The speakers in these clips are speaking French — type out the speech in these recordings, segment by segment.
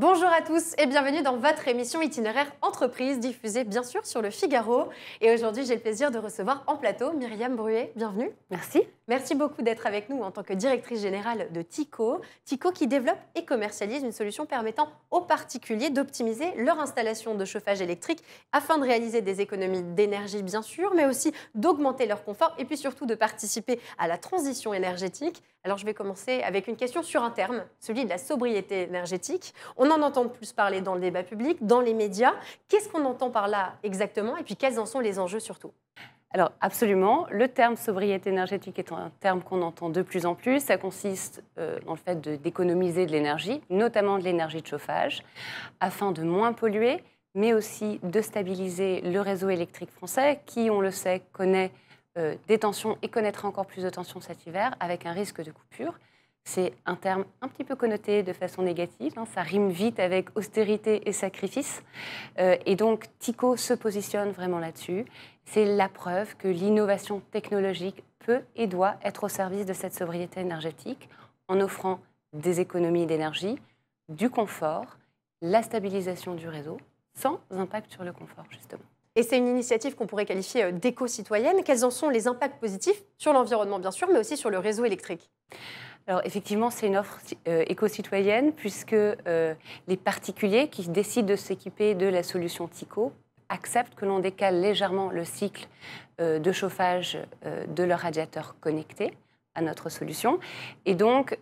Bonjour à tous et bienvenue dans votre émission itinéraire entreprise diffusée bien sûr sur le Figaro. Et aujourd'hui, j'ai le plaisir de recevoir en plateau Myriam Bruet. Bienvenue. Merci. Merci beaucoup d'être avec nous en tant que directrice générale de Tico. Tico qui développe et commercialise une solution permettant aux particuliers d'optimiser leur installation de chauffage électrique afin de réaliser des économies d'énergie bien sûr, mais aussi d'augmenter leur confort et puis surtout de participer à la transition énergétique. Alors je vais commencer avec une question sur un terme, celui de la sobriété énergétique. On en entend plus parler dans le débat public, dans les médias. Qu'est-ce qu'on entend par là exactement et puis quels en sont les enjeux surtout alors absolument, le terme sobriété énergétique est un terme qu'on entend de plus en plus. Ça consiste en euh, le fait d'économiser de l'énergie, notamment de l'énergie de chauffage, afin de moins polluer, mais aussi de stabiliser le réseau électrique français, qui, on le sait, connaît euh, des tensions et connaître encore plus de tensions cet hiver avec un risque de coupure. C'est un terme un petit peu connoté de façon négative, hein. ça rime vite avec austérité et sacrifice. Euh, et donc Tico se positionne vraiment là-dessus. C'est la preuve que l'innovation technologique peut et doit être au service de cette sobriété énergétique en offrant des économies d'énergie, du confort, la stabilisation du réseau, sans impact sur le confort justement. Et c'est une initiative qu'on pourrait qualifier euh, d'éco-citoyenne. Quels en sont les impacts positifs sur l'environnement, bien sûr, mais aussi sur le réseau électrique alors effectivement, c'est une offre euh, éco-citoyenne puisque euh, les particuliers qui décident de s'équiper de la solution TICO acceptent que l'on décale légèrement le cycle de chauffage de leur radiateur connecté à notre solution et donc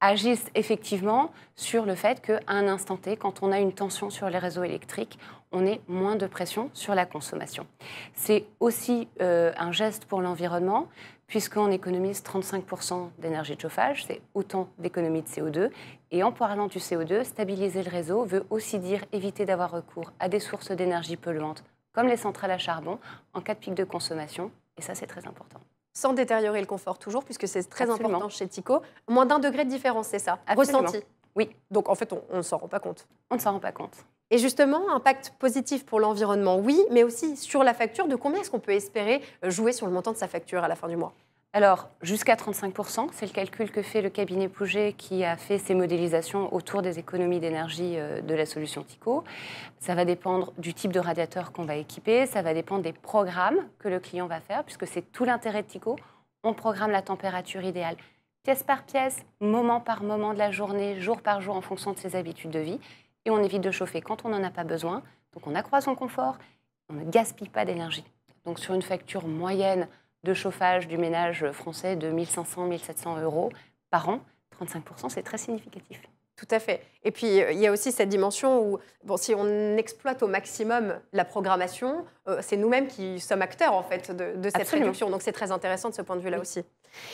agissent effectivement sur le fait qu'à un instant T, quand on a une tension sur les réseaux électriques, on ait moins de pression sur la consommation. C'est aussi euh, un geste pour l'environnement, puisqu'on économise 35% d'énergie de chauffage, c'est autant d'économie de CO2. Et en parlant du CO2, stabiliser le réseau veut aussi dire éviter d'avoir recours à des sources d'énergie polluantes, comme les centrales à charbon, en cas de pic de consommation. Et ça, c'est très important sans détériorer le confort toujours, puisque c'est très important chez Tico. Moins d'un degré de différence, c'est ça Absolument. Ressenti Oui. Donc en fait, on ne s'en rend pas compte. On ne s'en rend pas compte. Et justement, impact positif pour l'environnement, oui, mais aussi sur la facture, de combien est-ce qu'on peut espérer euh, jouer sur le montant de sa facture à la fin du mois alors, jusqu'à 35%, c'est le calcul que fait le cabinet Pouget qui a fait ses modélisations autour des économies d'énergie euh, de la solution TICO. Ça va dépendre du type de radiateur qu'on va équiper, ça va dépendre des programmes que le client va faire, puisque c'est tout l'intérêt de TICO. On programme la température idéale pièce par pièce, moment par moment de la journée, jour par jour en fonction de ses habitudes de vie et on évite de chauffer quand on n'en a pas besoin. Donc on accroît son confort, on ne gaspille pas d'énergie. Donc sur une facture moyenne de chauffage du ménage français de 1500-1700 euros par an, 35%, c'est très significatif. Tout à fait. Et puis, euh, il y a aussi cette dimension où, bon, si on exploite au maximum la programmation, euh, c'est nous-mêmes qui sommes acteurs, en fait, de, cette réduction. Donc, c'est très intéressant de ce point de vue-là aussi.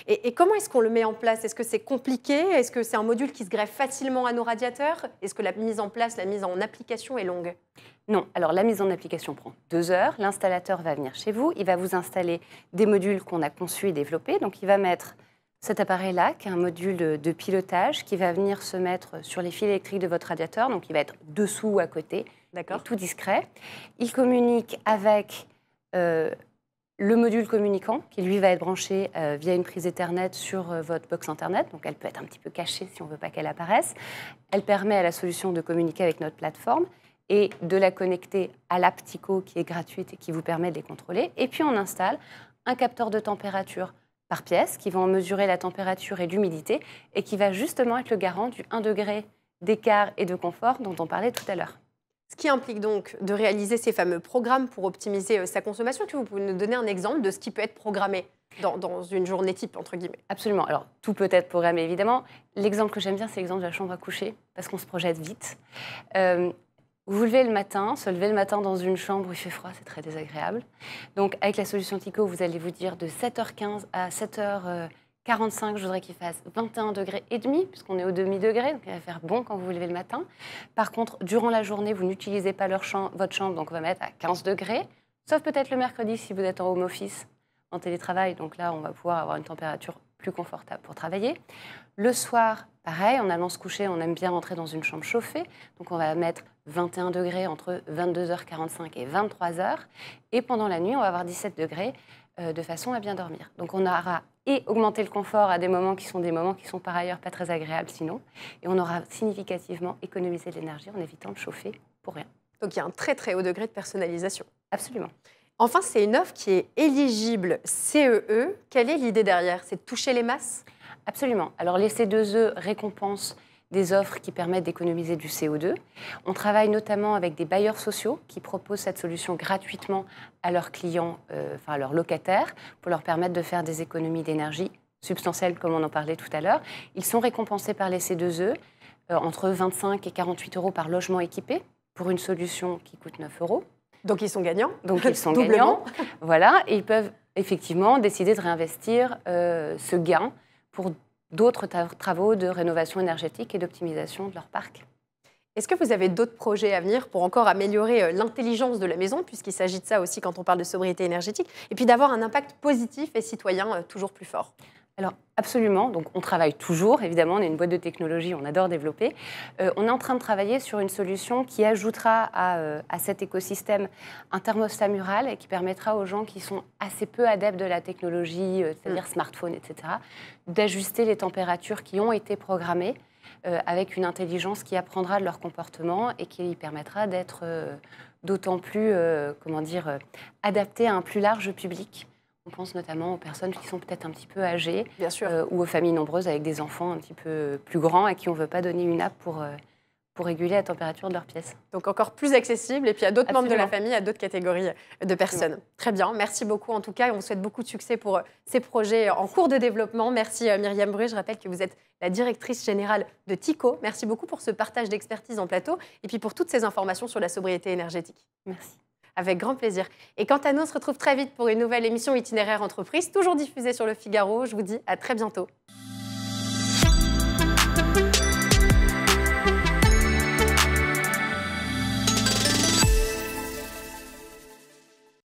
Et, et comment est-ce qu'on le met en place Est-ce que c'est compliqué Est-ce que c'est un module qui se greffe facilement à nos radiateurs Est-ce que la mise en place, la mise en application est longue non, alors la mise en application prend deux heures. L'installateur va venir chez vous, il va vous installer des modules qu'on a conçus et développés. Donc il va mettre cet appareil-là, qui est un module de pilotage, qui va venir se mettre sur les fils électriques de votre radiateur, donc il va être dessous ou à côté, tout discret. Il communique avec euh, le module communicant, qui lui va être branché euh, via une prise Ethernet sur euh, votre box Internet, donc elle peut être un petit peu cachée si on ne veut pas qu'elle apparaisse. Elle permet à la solution de communiquer avec notre plateforme et de la connecter à l'Aptico qui est gratuite et qui vous permet de les contrôler. Et puis on installe un capteur de température par pièce, qui vont mesurer la température et l'humidité, et qui va justement être le garant du 1 degré d'écart et de confort dont on parlait tout à l'heure. Ce qui implique donc de réaliser ces fameux programmes pour optimiser euh, sa consommation. Est-ce Que vous pouvez nous donner un exemple de ce qui peut être programmé dans, une journée type, entre guillemets Absolument. Alors, tout peut être programmé, évidemment. L'exemple que j'aime bien, c'est l'exemple de la chambre à coucher, parce qu'on se projette vite. Euh, vous vous levez le matin, se lever le matin dans une chambre où il fait froid, c'est très désagréable. Donc avec la solution Tico, vous allez vous dire de 7h15 à 7h45, je voudrais qu'il fasse 21 degrés et demi, puisqu'on est au demi-degré, donc il va faire bon quand vous vous levez le matin. Par contre, durant la journée, vous n'utilisez pas votre chambre, donc on va mettre à 15 degrés, sauf peut-être le mercredi si vous êtes en home office, en télétravail. Donc là, on va pouvoir avoir une température plus confortable pour travailler. Le soir, pareil, en allant se coucher, on aime bien rentrer dans une chambre chauffée. Donc on va mettre 21 degrés entre 22h45 et 23h. Et pendant la nuit, on va avoir 17 degrés euh, de façon à bien dormir. Donc on aura et augmenté le confort à des moments qui sont des moments qui sont par ailleurs pas très agréables sinon. Et on aura significativement économisé de l'énergie en évitant de chauffer pour rien. Donc il y a un très très haut degré de personnalisation. Absolument. Enfin, c'est une offre qui est éligible CEE. E. Quelle est l'idée derrière C'est de toucher les masses Absolument. Alors les C2E récompensent des offres qui permettent d'économiser du CO2. On travaille notamment avec des bailleurs sociaux qui proposent cette solution gratuitement à leurs clients, euh, enfin à leurs locataires, pour leur permettre de faire des économies d'énergie substantielles, comme on en parlait tout à l'heure. Ils sont récompensés par les C2E euh, entre 25 et 48 euros par logement équipé pour une solution qui coûte 9 euros. Donc ils sont gagnants. Donc ils sont gagnants. Voilà, et ils peuvent effectivement décider de réinvestir euh, ce gain pour d'autres travaux de rénovation énergétique et d'optimisation de leur parc. Est-ce que vous avez d'autres projets à venir pour encore améliorer euh, l'intelligence de la maison, puisqu'il s'agit de ça aussi quand on parle de sobriété énergétique, et puis d'avoir un impact positif et citoyen euh, toujours plus fort alors, absolument. Donc, on travaille toujours. Évidemment, on est une boîte de technologie, on adore développer. Euh, on est en train de travailler sur une solution qui ajoutera à, euh, cet écosystème un thermostat mural et qui permettra aux gens qui sont assez peu adeptes de la technologie, euh, c'est-à-dire mm. smartphone, etc., d'ajuster les températures qui ont été programmées avec une intelligence qui apprendra de leur comportement et qui permettra d'être d'autant plus, comment dire, adapté à un plus large public. On pense notamment aux personnes qui sont peut-être un petit peu âgées euh, ou aux familles nombreuses avec des enfants un petit peu plus grands à qui on ne veut pas donner une app pour, euh, pour réguler la température de leur pièce. Donc encore plus accessible et puis à d'autres membres de la famille, à d'autres catégories de personnes. Très bien, merci beaucoup en tout cas et on vous souhaite beaucoup de succès pour euh, ces projets en cours de développement. Merci Myriam Bruy, je rappelle que vous êtes la directrice générale de TICO. Merci beaucoup pour ce partage d'expertise en plateau et puis pour toutes ces informations sur la sobriété énergétique. Merci. Avec grand plaisir. Et quant à nous, on se retrouve très vite pour une nouvelle émission Itinéraire Entreprise, toujours diffusée sur le Figaro. Je vous dis à très bientôt.